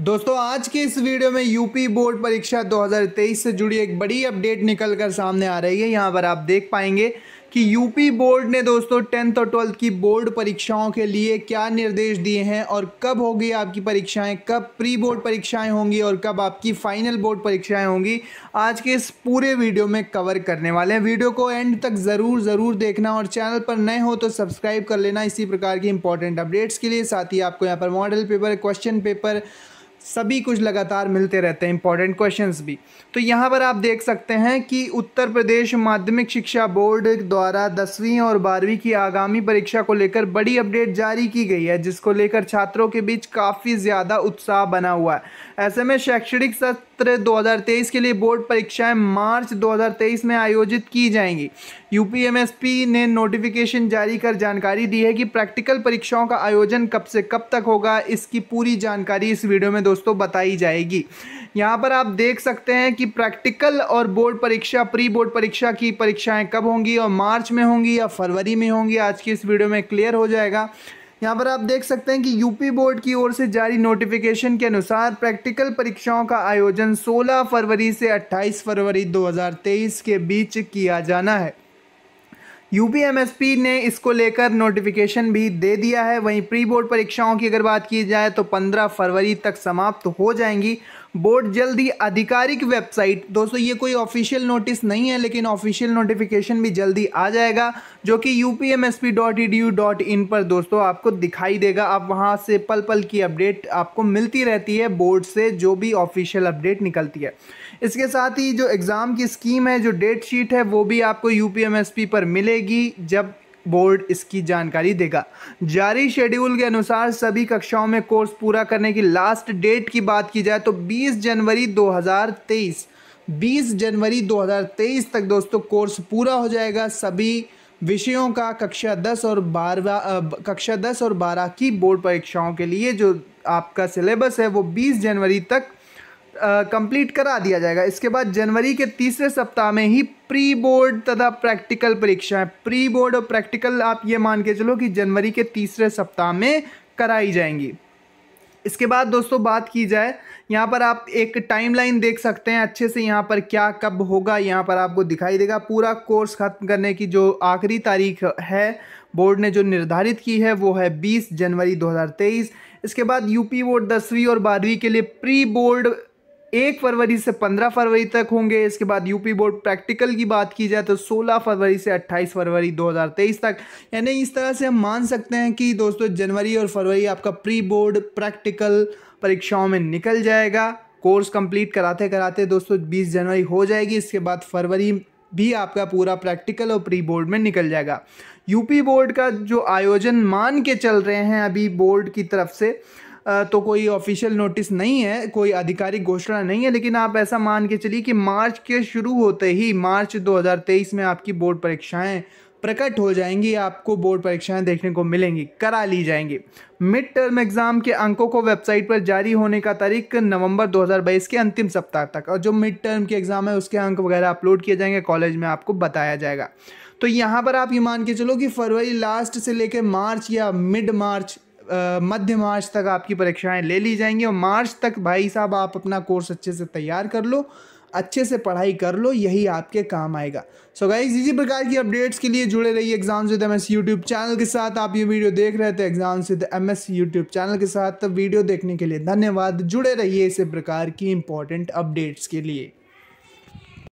दोस्तों आज की इस वीडियो में यूपी बोर्ड परीक्षा 2023 से जुड़ी एक बड़ी अपडेट निकल कर सामने आ रही है यहाँ पर आप देख पाएंगे कि यूपी बोर्ड ने दोस्तों टेंथ और ट्वेल्थ की बोर्ड परीक्षाओं के लिए क्या निर्देश दिए हैं और कब होगी आपकी परीक्षाएं कब प्री बोर्ड परीक्षाएं होंगी और कब आपकी फाइनल बोर्ड परीक्षाएं होंगी आज के इस पूरे वीडियो में कवर करने वाले हैं वीडियो को एंड तक ज़रूर ज़रूर देखना और चैनल पर नए हो तो सब्सक्राइब कर लेना इसी प्रकार की इंपॉर्टेंट अपडेट्स के लिए साथ ही आपको यहाँ पर मॉडल पेपर क्वेश्चन पेपर सभी कुछ लगातार मिलते रहते हैं इंपॉर्टेंट क्वेश्चंस भी तो यहाँ पर आप देख सकते हैं कि उत्तर प्रदेश माध्यमिक शिक्षा बोर्ड द्वारा दसवीं और बारहवीं की आगामी परीक्षा को लेकर बड़ी अपडेट जारी की गई है जिसको लेकर छात्रों के बीच काफ़ी ज़्यादा उत्साह बना हुआ है ऐसे में शैक्षणिक सत्र 2023 के लिए बोर्ड परीक्षाएं मार्च 2023 में आयोजित की जाएंगी यूपीएमएसपी ने नोटिफिकेशन जारी कर जानकारी दी है कि प्रैक्टिकल परीक्षाओं का आयोजन कब से कब तक होगा इसकी पूरी जानकारी इस वीडियो में दोस्तों बताई जाएगी यहाँ पर आप देख सकते हैं कि प्रैक्टिकल और बोर्ड परीक्षा प्री बोर्ड परीक्षा की परीक्षाएं कब होंगी और मार्च में होंगी या फरवरी में होंगी आज की इस वीडियो में क्लियर हो जाएगा यहाँ पर आप देख सकते हैं कि यूपी बोर्ड की ओर से जारी नोटिफिकेशन के अनुसार प्रैक्टिकल परीक्षाओं का आयोजन 16 फरवरी से 28 फरवरी 2023 के बीच किया जाना है यूपीएमएसपी ने इसको लेकर नोटिफिकेशन भी दे दिया है वहीं प्री बोर्ड परीक्षाओं की अगर बात की जाए तो 15 फरवरी तक समाप्त हो जाएंगी बोर्ड जल्द ही आधिकारिक वेबसाइट दोस्तों ये कोई ऑफिशियल नोटिस नहीं है लेकिन ऑफिशियल नोटिफिकेशन भी जल्दी आ जाएगा जो कि U P M S P dot E D U dot in पर दोस्तों आपको दिखाई देगा आप वहाँ से पल पल की अपडेट आपको मिलती रहती है बोर्ड से जो भी ऑफिशियल अपडेट निकलती है इसके साथ ही जो एग्ज़ाम की स्कीम है जो डेट शीट है वो भी आपको U P M S P पर मिलेगी जब बोर्ड इसकी जानकारी देगा जारी शेड्यूल के अनुसार सभी कक्षाओं में कोर्स पूरा करने की लास्ट डेट की बात की जाए तो 20 जनवरी 2023 20 जनवरी 2023 तक दोस्तों कोर्स पूरा हो जाएगा सभी विषयों का कक्षा 10 और बारवा कक्षा 10 और 12 की बोर्ड परीक्षाओं के लिए जो आपका सिलेबस है वो 20 जनवरी तक कंप्लीट करा दिया जाएगा इसके बाद जनवरी के तीसरे सप्ताह में ही प्री बोर्ड तथा प्रैक्टिकल परीक्षाएं प्री बोर्ड और प्रैक्टिकल आप ये मान के चलो कि जनवरी के तीसरे सप्ताह में कराई जाएंगी इसके बाद दोस्तों बात की जाए यहाँ पर आप एक टाइमलाइन देख सकते हैं अच्छे से यहाँ पर क्या कब होगा यहाँ पर आपको दिखाई देगा पूरा कोर्स ख़त्म करने की जो आखिरी तारीख है बोर्ड ने जो निर्धारित की है वो है 20 जनवरी 2023 इसके बाद यूपी बोर्ड दसवीं और बारहवीं के लिए प्री बोर्ड एक फरवरी से पंद्रह फरवरी तक होंगे इसके बाद यूपी बोर्ड प्रैक्टिकल की बात की जाए तो सोलह फरवरी से अट्ठाईस फरवरी दो हज़ार तेईस तक यानी इस तरह से हम मान सकते हैं कि दोस्तों जनवरी और फरवरी आपका प्री बोर्ड प्रैक्टिकल परीक्षाओं में निकल जाएगा कोर्स कंप्लीट कराते कराते दोस्तों 20 जनवरी हो जाएगी इसके बाद फरवरी भी आपका पूरा प्रैक्टिकल और प्री बोर्ड में निकल जाएगा यूपी बोर्ड का जो आयोजन मान के चल रहे हैं अभी बोर्ड की तरफ से तो कोई ऑफिशियल नोटिस नहीं है कोई आधिकारिक घोषणा नहीं है लेकिन आप ऐसा मान के चलिए कि मार्च के शुरू होते ही मार्च 2023 में आपकी बोर्ड परीक्षाएं प्रकट हो जाएंगी आपको बोर्ड परीक्षाएं देखने को मिलेंगी करा ली जाएंगी मिड टर्म एग्ज़ाम के अंकों को वेबसाइट पर जारी होने का तारीख नवंबर 2022 के अंतिम सप्ताह तक और जो मिड टर्म के एग्ज़ाम है उसके अंक वगैरह अपलोड किए जाएंगे कॉलेज में आपको बताया जाएगा तो यहाँ पर आप ये मान के चलो कि फरवरी लास्ट से लेकर मार्च या मिड मार्च मध्य मार्च तक आपकी परीक्षाएं ले ली जाएंगी और मार्च तक भाई साहब आप अपना कोर्स अच्छे से तैयार कर लो अच्छे से पढ़ाई कर लो यही आपके काम आएगा सो गाइज इसी प्रकार की अपडेट्स के लिए जुड़े रहिए exam with S YouTube channel के साथ आप ये वीडियो देख रहे थे exam with S YouTube channel के साथ वीडियो देखने के लिए धन्यवाद जुड़े रहिए इसी प्रकार की इंपॉर्टेंट अपडेट्स के लिए